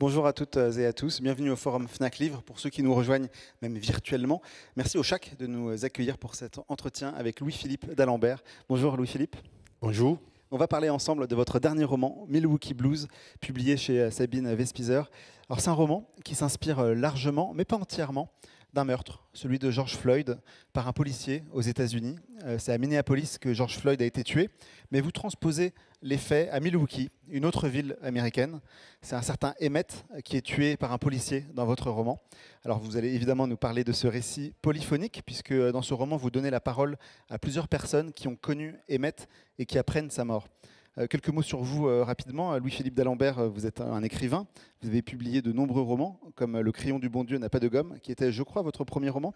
Bonjour à toutes euh, et à tous, bienvenue au forum FNAC Livre pour ceux qui nous rejoignent même virtuellement. Merci au CHAC de nous euh, accueillir pour cet entretien avec Louis-Philippe d'Alembert. Bonjour Louis-Philippe. Bonjour. On va parler ensemble de votre dernier roman, Milwaukee Blues, publié chez euh, Sabine Vespizer. Alors c'est un roman qui s'inspire largement, mais pas entièrement, d'un meurtre, celui de George Floyd, par un policier aux États-Unis. C'est à Minneapolis que George Floyd a été tué, mais vous transposez les faits à Milwaukee, une autre ville américaine. C'est un certain Emmett euh, qui est tué par un policier dans votre roman. Alors vous allez évidemment nous parler de ce récit polyphonique, puisque euh, dans ce roman, vous donnez la parole à plusieurs personnes qui ont connu Emmett et qui apprennent sa mort. Euh, quelques mots sur vous rapidement. Louis-Philippe d'Alembert, vous êtes un écrivain. Vous avez publié de nombreux romans, comme Le crayon du bon Dieu n'a pas de gomme, qui était, je crois, votre premier roman.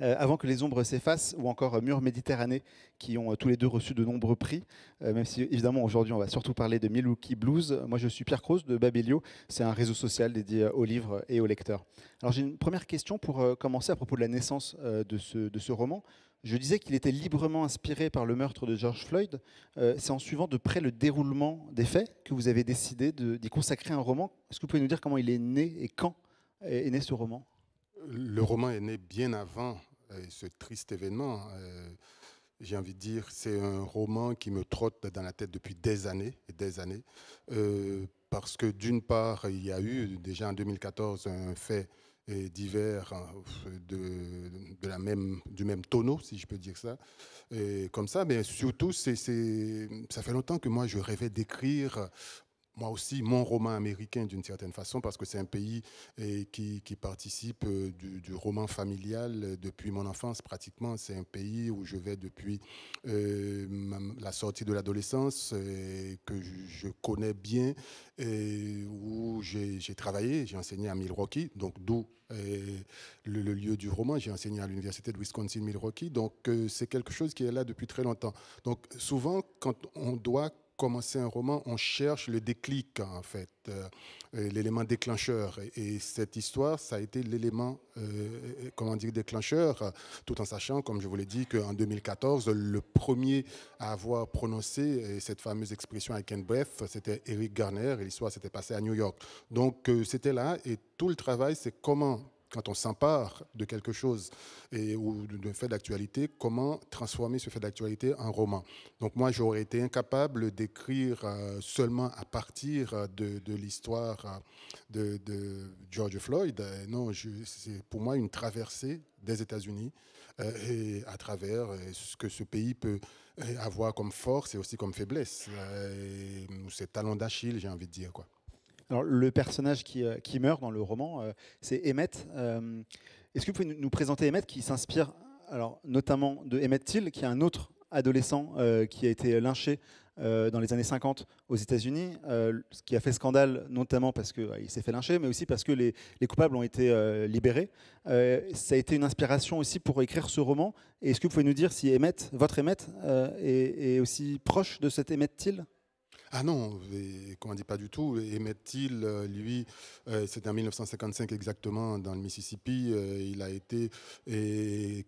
Euh, avant que les ombres s'effacent, ou encore euh, Mur Méditerranée, qui ont euh, tous les deux reçu de nombreux prix, même si évidemment aujourd'hui on va surtout parler de Milwaukee Blues. Moi je suis Pierre Croce de Babelio, c'est un réseau social dédié aux livres et aux lecteurs. Alors j'ai une première question pour commencer à propos de la naissance de ce, de ce roman. Je disais qu'il était librement inspiré par le meurtre de George Floyd. c'est en suivant de près le déroulement des faits que vous avez décidé d'y consacrer un roman. Est-ce que vous pouvez nous dire comment il est né et quand est né ce roman le roman est né bien avant euh, ce triste événement. Euh, j'ai envie de dire, c'est un roman qui me trotte dans la tête depuis des années et des années. Euh, parce que d'une part, il y a eu déjà en 2014 un fait divers de, la même, du même tonneau, si je peux dire ça, et comme ça. Mais surtout, ça fait longtemps que moi, je rêvais d'écrire moi aussi mon roman américain d'une certaine façon, parce que c'est un pays qui, qui participe euh, du, roman familial euh, depuis mon enfance pratiquement. C'est un pays où je vais depuis euh, la sortie de l'adolescence, que je, connais bien, et où j'ai travaillé, j'ai enseigné à Milwaukee, donc d'où le, lieu du roman. J'ai enseigné à l'université de Wisconsin-Milwaukee, donc c'est quelque chose qui est là depuis très longtemps. Donc souvent, quand on doit commencer un roman, on cherche le déclic, en fait, euh, euh, l'élément déclencheur. Et, cette histoire, ça a été l'élément, euh, comment dire, déclencheur, tout en sachant, comme je vous l'ai dit, qu'en 2014, le premier à avoir prononcé cette fameuse expression I can't bref, c'était Eric Garner, et l'histoire s'était passée à New York. Donc, c'était là, et tout le travail, c'est comment quand on s'empare de quelque chose et, ou d'un fait d'actualité, comment transformer ce fait d'actualité en roman. Donc moi, j'aurais été incapable d'écrire euh, seulement à partir euh, de, l'histoire euh, de, George Floyd. Non, c'est pour moi une traversée des États-Unis et à travers ce que ce pays peut avoir comme force et aussi comme faiblesse. C'est Talon d'Achille, j'ai envie de dire. quoi le personnage euh, qui, meurt dans le roman, euh, c'est Emmett. Euh, est-ce que vous pouvez nous présenter Emmett qui s'inspire alors, notamment de Emmett Till, qui est un autre adolescent qui a été lynché dans les années 50 aux États-Unis, ce qui a fait scandale notamment parce qu'il s'est fait lyncher, mais aussi parce que les, coupables ont été libérés. ça a été une inspiration aussi pour écrire ce roman. Est-ce que vous pouvez nous dire si Emmett, votre Emmett est, est, aussi proche de cet Emmett Till ah non, comment dit pas du tout. Emmett il euh, lui, euh, c'était en 1955 exactement dans le Mississippi. Euh, il a été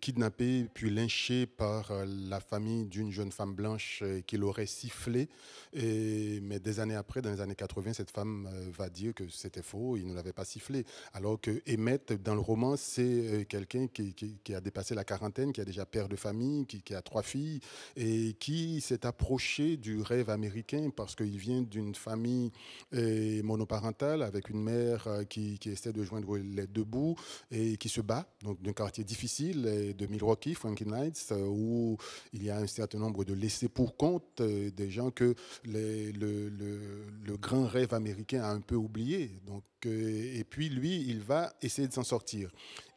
kidnappé puis lynché par la famille d'une jeune femme blanche qui l'aurait sifflé. mais des années après, dans les années 80, cette femme va dire que c'était faux, il ne l'avait pas sifflé. Alors que Emmett, dans le roman, c'est quelqu'un qui, a dépassé la quarantaine, qui a déjà père de famille, qui, a trois filles et qui s'est approché du rêve américain parce parce qu'il vient d'une famille euh, monoparentale avec une mère euh, qui, essaie de joindre les deux bouts et qui se bat, donc d'un quartier difficile euh, de Milwaukee, Frankie Heights où il y a un certain nombre de laissés pour compte, des gens que le, grand rêve américain a un peu oublié. Donc, et puis lui, il va essayer de s'en sortir.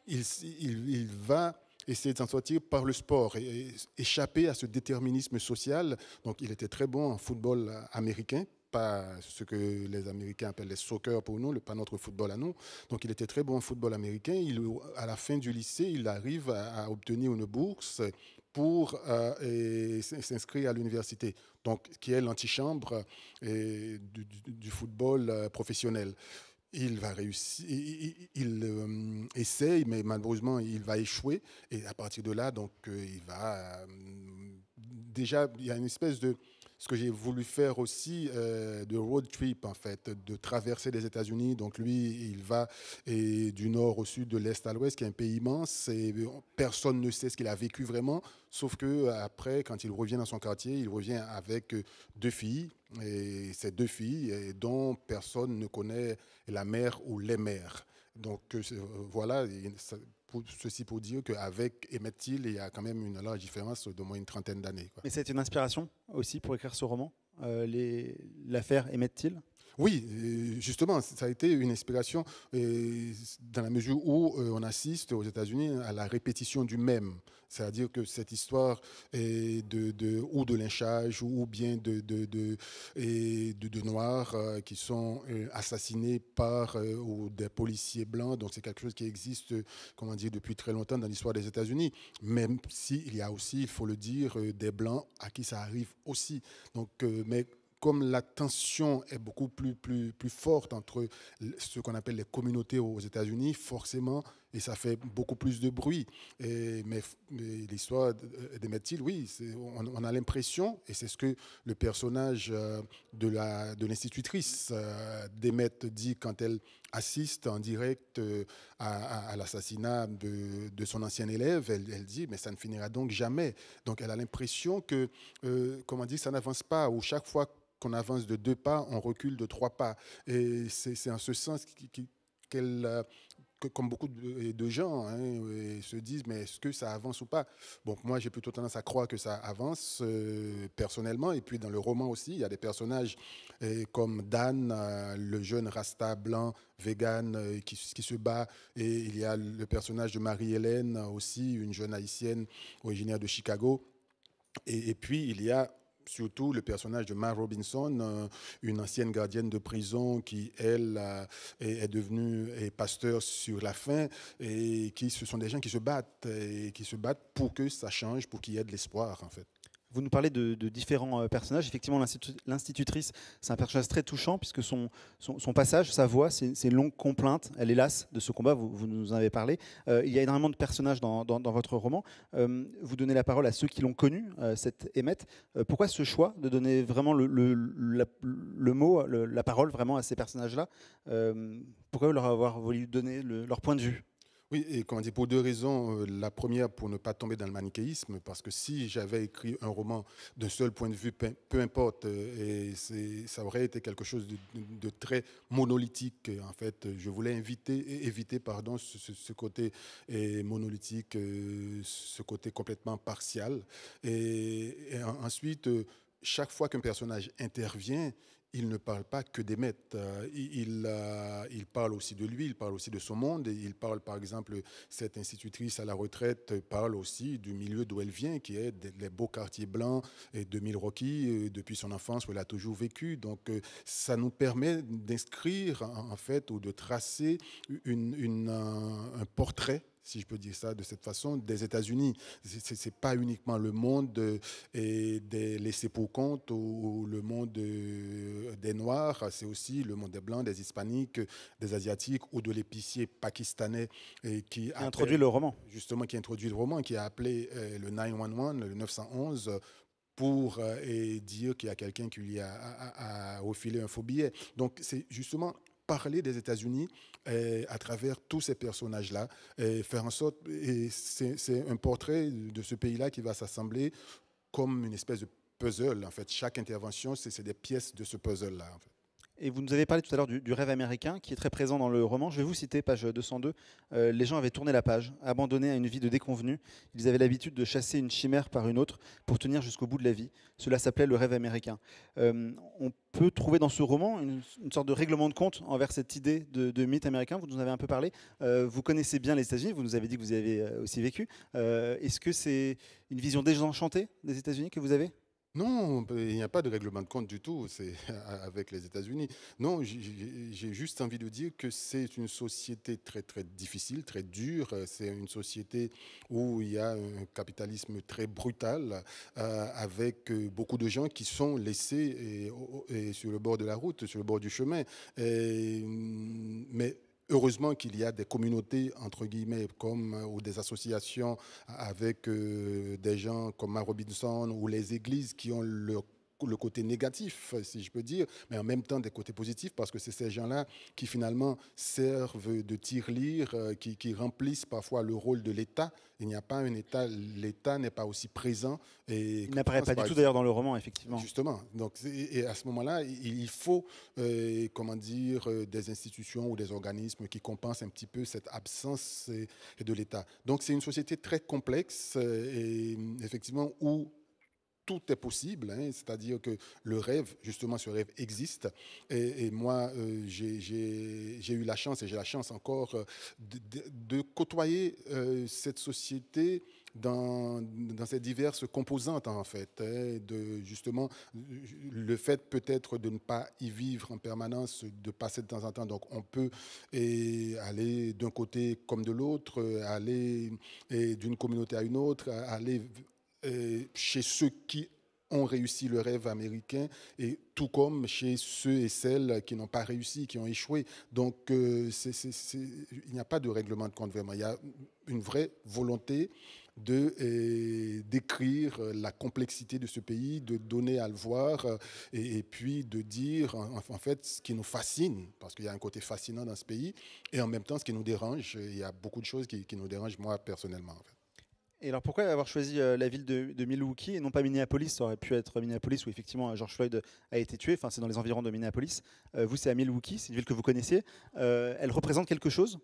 il va essayer de s'en sortir par le sport et échapper à ce déterminisme social. Donc il était très bon en football euh, américain, pas ce que les Américains appellent les soccer pour nous, pas notre football à nous. Donc il était très bon en football américain. Il, à la fin du lycée, il arrive à, obtenir une bourse pour euh, s'inscrire à l'université, donc qui est l'antichambre euh, du, du, football professionnel il va réussir, il, euh, essaye, mais malheureusement, il va échouer. Et à partir de là, donc, euh, il va. Euh, déjà, il y a une espèce de ce que j'ai voulu faire aussi euh, de road trip, en fait, de traverser les États-Unis. Donc lui, il va du nord au sud, de l'est à l'ouest, qui est un pays immense. Et personne ne sait ce qu'il a vécu vraiment, sauf que après, quand il revient dans son quartier, il revient avec deux filles. Et ces deux filles, dont personne ne connaît la mère ou les mères. Donc euh, euh, voilà, ceci pour dire qu'avec Emmett Till, il y a quand même une large différence d'au moins une trentaine d'années. Mais c'est une inspiration aussi pour écrire ce roman, euh, l'affaire Emmett Till oui, justement, ça a été une inspiration dans la mesure où euh, on assiste aux États-Unis à la répétition du même. C'est-à-dire que cette histoire de, ou de lynchage ou bien de, de, de noirs euh, qui sont euh, assassinés par des policiers blancs, donc c'est quelque chose qui existe, comment dire, depuis très longtemps dans l'histoire des États-Unis. Même s'il y a aussi, il faut le dire, des blancs à qui ça arrive aussi. Donc, mais comme la tension est beaucoup plus, plus, plus forte entre ce qu'on appelle les communautés aux États-Unis, forcément, et ça fait beaucoup plus de bruit. Et, mais, l'histoire de Mathilde, oui, on, on, a l'impression, et c'est ce que le personnage euh, de l'institutrice euh, de dit quand elle assiste en direct euh, à, l'assassinat de, son ancien élève, elle, dit mais ça ne finira donc jamais. Donc elle a l'impression que, comment dire, ça n'avance pas, ou chaque fois qu'on avance de deux pas, on recule de trois pas. Et c'est en ce sens qu'elle comme beaucoup de, gens hein, se disent, mais est-ce que ça avance ou pas Bon, moi, j'ai plutôt tendance à croire que ça avance euh, personnellement. Et puis, dans le roman aussi, il y a des personnages euh, comme Dan, euh, le jeune Rasta blanc, vegan, qui, se bat. Et il y a le personnage de Marie-Hélène aussi, une jeune haïtienne originaire de Chicago. Et, et puis, il y a surtout le personnage de Ma Robinson, euh, une ancienne gardienne de prison qui, elle, est devenue pasteur sur la faim et qui ce sont des gens qui se battent, et qui se battent pour que ça change, pour qu'il y ait de l'espoir, en fait. Vous nous parlez de, différents euh, personnages. Effectivement, l'institutrice, c'est un personnage très touchant puisque son, son, passage, sa voix, c'est longue complainte. Elle est lasse de ce combat, vous, nous en avez parlé. Euh, il y a énormément de personnages dans, votre roman. Euh, vous donnez la parole à ceux qui l'ont connu, cette émette. pourquoi ce choix de donner vraiment le, le, mot, la parole vraiment à ces personnages-là Pourquoi leur avoir voulu donner leur point de vue oui, et comment dire, pour deux raisons. Euh, la première, pour ne pas tomber dans le manichéisme, parce que si j'avais écrit un roman d'un seul point de vue, peu importe, euh, et ça aurait été quelque chose de, très monolithique. En fait, je voulais éviter pardon, ce, côté euh, monolithique, ce côté complètement partial. et ensuite, chaque fois qu'un personnage intervient, il ne parle pas que des maîtres. Euh, il, euh, il, parle aussi de lui, il parle aussi de son monde. Il parle, par exemple, cette institutrice à la retraite parle aussi du milieu d'où elle vient, qui est les beaux quartiers blancs et de Milwaukee, euh, depuis son enfance où elle a toujours vécu. Donc, ça nous permet d'inscrire, en fait, ou de tracer une, un portrait si je peux dire ça de cette façon, des États-Unis. Ce n'est pas uniquement le monde euh, des laissés pour compte ou, le monde euh, des Noirs, c'est aussi le monde des Blancs, des Hispaniques, des Asiatiques ou de l'épicier pakistanais qui, a introduit le roman. Justement, qui a introduit le roman, qui a appelé euh, le 911, le 911, pour dire qu'il y a quelqu'un qui lui a, a, a, refilé un faux billet. Donc c'est justement parler des États-Unis euh, à travers tous ces personnages-là, et euh, faire en sorte, et c'est un portrait de ce pays-là qui va s'assembler comme une espèce de puzzle, en fait. Chaque intervention, c'est des pièces de ce puzzle-là, et vous nous avez parlé tout à l'heure du, rêve américain qui est très présent dans le roman. Je vais vous citer, page 202. Euh, les gens avaient tourné la page, abandonné à une vie de déconvenue. Ils avaient l'habitude de chasser une chimère par une autre pour tenir jusqu'au bout de la vie. Cela s'appelait le rêve américain. Euh, on peut trouver dans ce roman une, sorte de règlement de compte envers cette idée de, mythe américain. Vous nous en avez un peu parlé. Euh, vous connaissez bien les États-Unis. Vous nous avez dit que vous y avez aussi vécu. Est-ce que c'est une vision désenchantée des États-Unis que vous avez non, il n'y a pas de règlement de compte du tout c'est avec les États-Unis. Non, j'ai juste envie de dire que c'est une société très très difficile, très dure. C'est une société où il y a un capitalisme très brutal, euh, avec euh, beaucoup de gens qui sont laissés et, sur le bord de la route, sur le bord du chemin. mais Heureusement qu'il y a des communautés, entre guillemets, comme, euh, ou des associations avec euh, des gens comme Robinson ou les églises qui ont leur le côté négatif, si je peux dire, mais en même temps des côtés positifs, parce que c'est ces gens-là qui finalement servent de tirelire, euh, qui, qui remplissent parfois le rôle de l'État. Il n'y a pas un État, l'État n'est pas aussi présent. Et il n'apparaît pas du tout d'ailleurs dans le roman, effectivement. Justement. Donc, et à ce moment-là, il faut, euh, comment dire, euh, des institutions ou des organismes qui compensent un petit peu cette absence de l'État. Donc, c'est une société très complexe, et, effectivement, où tout est possible, hein. c'est-à-dire que le rêve, justement, ce rêve existe. Et, moi, euh, j'ai eu la chance, et j'ai la chance encore, euh, de, côtoyer euh, cette société dans, ses diverses composantes, en fait. Hein. de, justement, le fait peut-être de ne pas y vivre en permanence, de passer de temps en temps. Donc, on peut aller d'un côté comme de l'autre, aller d'une communauté à une autre, aller euh, chez ceux qui ont réussi le rêve américain, et tout comme chez ceux et celles qui n'ont pas réussi, qui ont échoué. Donc, euh, il n'y a pas de règlement de compte vraiment. Il y a une vraie volonté de euh, décrire la complexité de ce pays, de donner à le voir, et, puis de dire en, fait ce qui nous fascine, parce qu'il y a un côté fascinant dans ce pays, et en même temps ce qui nous dérange. Il y a beaucoup de choses qui, qui nous dérangent, moi personnellement. En et alors pourquoi avoir choisi euh, la ville de, Milwaukee et non pas Minneapolis Ça aurait pu être Minneapolis où effectivement euh, George Floyd euh, a été tué, enfin c'est dans les environs de Minneapolis. vous c'est à Milwaukee, c'est une ville que vous connaissez. elle représente quelque chose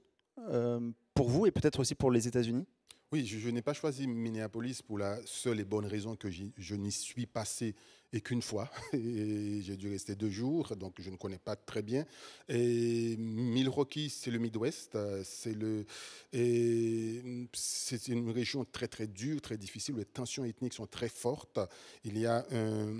pour vous et peut-être aussi pour les États-Unis Oui, je, n'ai pas choisi Minneapolis pour la seule et bonne raison que je n'y suis pas passé et qu'une fois. Et j'ai dû rester deux jours, donc je ne connais pas très bien. Et Milwaukee, c'est le Midwest, euh, c'est une région très très dure, très difficile. les tensions ethniques sont très fortes. Il y a un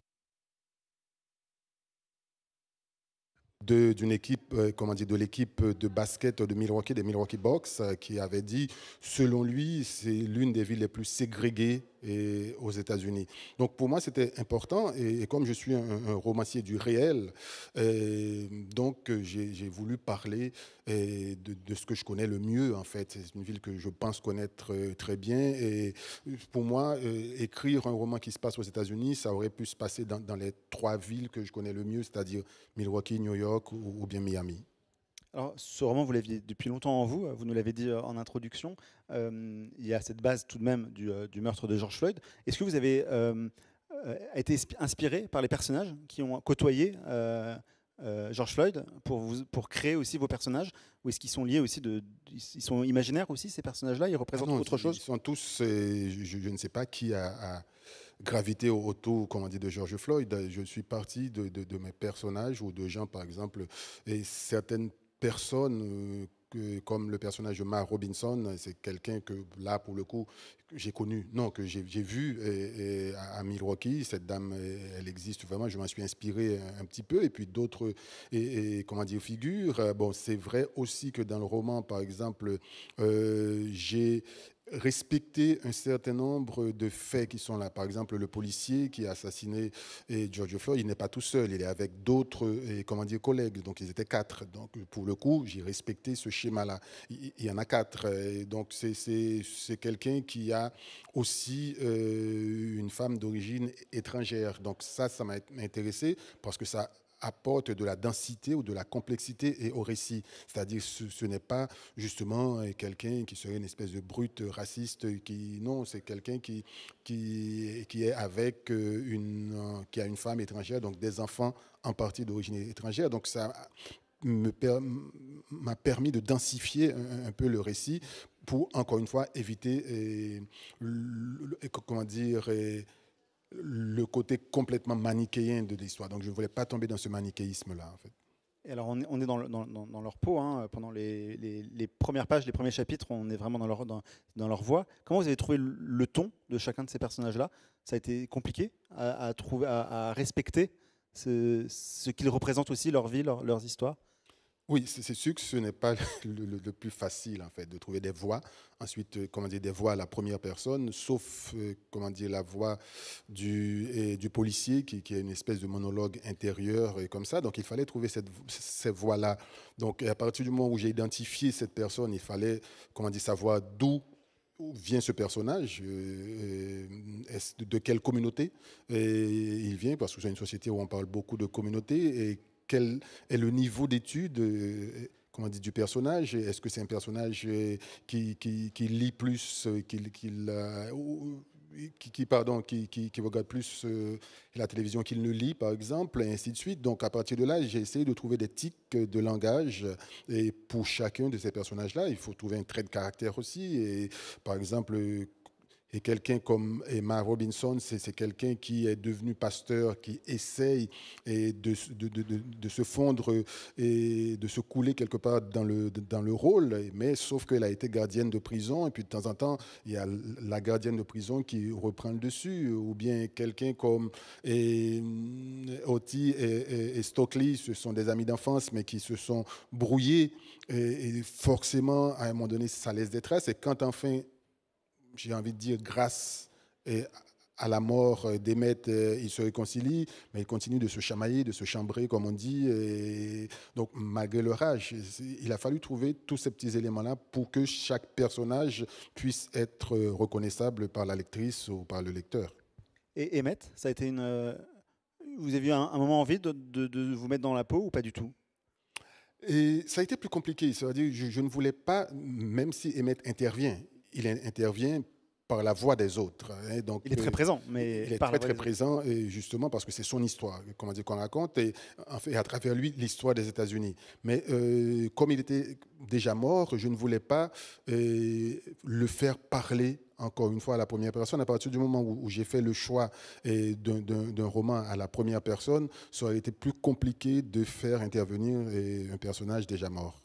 d'une équipe, euh, comment dire, de l'équipe de basket de Milwaukee, des Milwaukee Box, euh, qui avait dit, selon lui, c'est l'une des villes les plus ségrégées et aux États-Unis. Donc pour moi, c'était important. Et, comme je suis un, romancier du réel, euh, donc euh, j'ai voulu parler euh, de, de, ce que je connais le mieux, en fait. C'est une ville que je pense connaître très bien. Et pour moi, écrire un roman qui se passe aux États-Unis, ça aurait pu se passer dans, les trois villes que je connais le mieux, c'est-à-dire Milwaukee, New York ou bien Miami. Alors, ce roman, vous l'aviez depuis longtemps en vous, euh, vous nous l'avez dit euh, en introduction. Euh, il y a cette base tout de même du, meurtre de George Floyd. Est-ce que vous avez été inspiré par les personnages qui ont côtoyé George Floyd pour, vous, pour créer aussi vos personnages Ou est-ce qu'ils sont liés aussi de, Ils sont imaginaires aussi, ces personnages-là Ils représentent ah autre chose Ils sont tous. Je, je, ne sais pas qui a... gravité autour, comment dit, de George Floyd. Je suis parti de, de, mes personnages ou de gens, par exemple, et certaines personne euh, que, comme le personnage de Mar Robinson, c'est quelqu'un que là, pour le coup, j'ai connu, non, que j'ai vu à Milwaukee. Cette dame, elle existe vraiment. Je m'en suis inspiré un, petit peu. Et puis d'autres, et, comment dire, figures. Euh, bon, c'est vrai aussi que dans le roman, par exemple, euh, j'ai respecter un certain nombre de faits qui sont là. Par exemple, le policier qui a assassiné eh, Giorgio Floyd, il n'est pas tout seul, il est avec d'autres eh, collègues, donc ils étaient quatre. Donc pour le coup, j'ai respecté ce schéma-là. Il y en a quatre. donc c'est quelqu'un qui a aussi euh, une femme d'origine étrangère. Donc ça, ça m'a intéressé parce que ça apporte de la densité ou de la complexité et au récit. C'est-à-dire ce, ce n'est pas justement euh, quelqu'un qui serait une espèce de brute raciste qui non, c'est quelqu'un qui, qui qui est avec euh, une euh, qui a une femme étrangère donc des enfants en partie d'origine étrangère. Donc ça m'a permis de densifier un, peu le récit pour encore une fois éviter et, comment dire et, le côté complètement manichéen de l'histoire. Donc je ne voulais pas tomber dans ce manichéisme-là, alors on est, dans, leur peau, hein. pendant les, premières pages, les premiers chapitres, on est vraiment dans leur, dans, leur voix. Comment vous avez trouvé le ton de chacun de ces personnages-là Ça a été compliqué à, trouver, à, respecter ce, qu'ils représentent aussi, leur vie, leurs histoires oui, c'est sûr que ce n'est pas le, plus facile en fait de trouver des voix. Ensuite, euh, comment dire, des voix à la première personne, sauf euh, comment dire la voix du, du policier qui, est une espèce de monologue intérieur et euh, comme ça. Donc, il fallait trouver cette, ces voix-là. Donc, à partir du moment où j'ai identifié cette personne, il fallait comment dire savoir d'où vient ce personnage De quelle communauté et Il vient parce que c'est une société où on parle beaucoup de communauté et quel est le niveau d'étude euh, comment dit, du personnage Est-ce que c'est un personnage euh, qui, lit plus, euh, qui, pardon, regarde plus la télévision qu'il ne lit, par exemple, et ainsi de suite Donc, à partir de là, j'ai essayé de trouver des tics de langage. Et pour chacun de ces personnages-là, il faut trouver un trait de caractère aussi. Et, par exemple, et quelqu'un comme Emma Robinson, c'est quelqu'un qui est devenu pasteur, qui essaye de, se fondre et de se couler quelque part dans le, dans le rôle, mais sauf qu'elle a été gardienne de prison, et puis de temps en temps, il y a la gardienne de prison qui reprend le dessus, ou bien quelqu'un comme Oti et, Stockley, ce sont des amis d'enfance, mais qui se sont brouillés, et, et forcément, à un moment donné, ça laisse des traces, et quand enfin j'ai envie de dire, grâce euh, à la mort euh, d'Emmet, euh, il se réconcilie, mais il continue de se chamailler, de se chambrer, comme on dit. Et donc, malgré leur rage, il a fallu trouver tous ces petits éléments-là pour que chaque personnage puisse être reconnaissable par la lectrice ou par le lecteur. Et Emmet, ça a été une. Vous avez eu un, moment envie de, vous mettre dans la peau ou pas du tout et ça a été plus compliqué. C'est-à-dire, je, ne voulais pas, même si Emmet intervient, il intervient par la voix des autres. Hein, donc, il est très euh, présent, mais il est très, présent, et justement parce que c'est son histoire, comment dire, qu'on raconte, et en fait, à travers lui, l'histoire des États-Unis. Mais euh, comme il était déjà mort, je ne voulais pas euh, le faire parler encore une fois à la première personne. À partir du moment où, où j'ai fait le choix d'un roman à la première personne, ça aurait été plus compliqué de faire intervenir un personnage déjà mort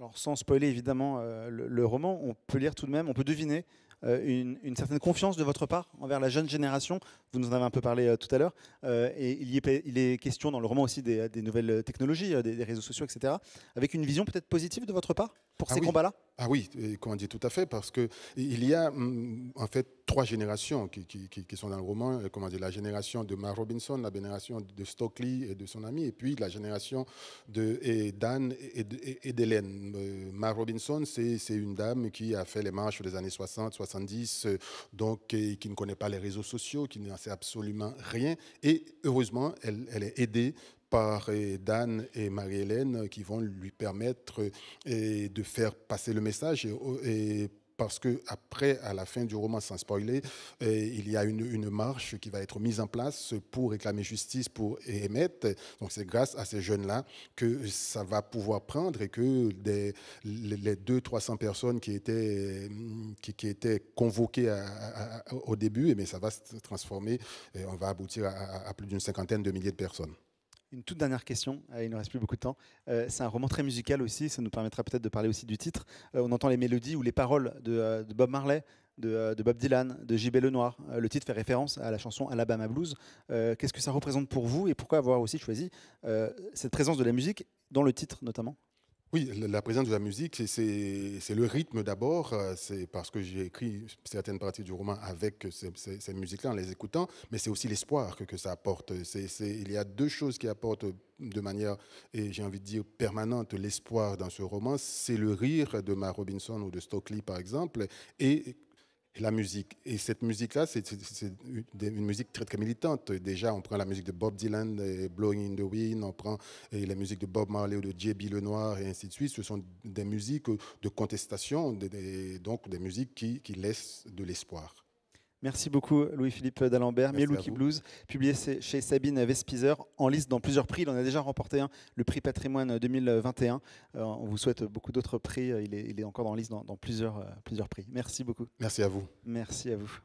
alors sans spoiler évidemment euh, le, roman, on peut lire tout de même, on peut deviner euh, une, certaine confiance de votre part envers la jeune génération. Vous nous en avez un peu parlé euh, tout à l'heure. et il, y est, il, est, question dans le roman aussi des, nouvelles technologies, des, réseaux sociaux, etc. Avec une vision peut-être positive de votre part pour ah ces combats-là ah oui, comment dit tout à fait, parce que il y a mm, en fait trois générations qui, sont dans le roman. Comment dire, la génération de Mark Robinson, la génération de Stockley et de son ami, et puis la génération de Dan et, d'Hélène. Euh, Mark Robinson, c'est une dame qui a fait les marches des années 60, 70, euh, donc qui ne connaît pas les réseaux sociaux, qui n'en sait absolument rien, et heureusement, elle, elle est aidée par Dan et Marie-Hélène qui vont lui permettre eh, de faire passer le message oh, et parce que après, à la fin du roman, sans spoiler, eh, il y a une, marche qui va être mise en place pour réclamer justice pour émettre, Donc c'est grâce à ces jeunes-là que ça va pouvoir prendre et que les 200-300 personnes qui étaient, qui, étaient convoquées au début, eh ça va se transformer et on va aboutir à plus d'une cinquantaine de milliers de personnes. Une toute dernière question, ah, il ne reste plus beaucoup de temps. Euh, c'est un roman très musical aussi, ça nous permettra peut-être de parler aussi du titre. Euh, on entend les mélodies ou les paroles de, euh, Bob Marley, de, de, Bob Dylan, de J.B. Lenoir. le titre fait référence à la chanson Alabama Blues. Qu'est-ce que ça représente pour vous et pourquoi avoir aussi choisi cette présence de la musique dans le titre notamment oui, la présence de la musique, c'est le rythme d'abord, euh, c'est parce que j'ai écrit certaines parties du roman avec ces, musique musiques-là en les écoutant, mais c'est aussi l'espoir que, ça apporte. il y a deux choses qui apportent de manière, et j'ai envie de dire, permanente l'espoir dans ce roman, c'est le rire de Ma Robinson ou de Stockley par exemple, et la musique. Et cette musique-là, c'est une musique très, militante. Déjà, on prend la musique de Bob Dylan, Blowing in the Wind, on prend la musique de Bob Marley ou de J.B. Lenoir, et ainsi de suite. Ce sont des musiques de contestation, donc des musiques qui laissent de l'espoir. Merci beaucoup Louis-Philippe D'Alembert. Mielouki Blues, publié chez Sabine Vespizer, en liste dans plusieurs prix. Il en a déjà remporté un, le prix patrimoine 2021. Euh, on vous souhaite beaucoup d'autres prix. Il est, encore dans liste dans, plusieurs, euh, plusieurs prix. Merci beaucoup. Merci à vous. Merci à vous.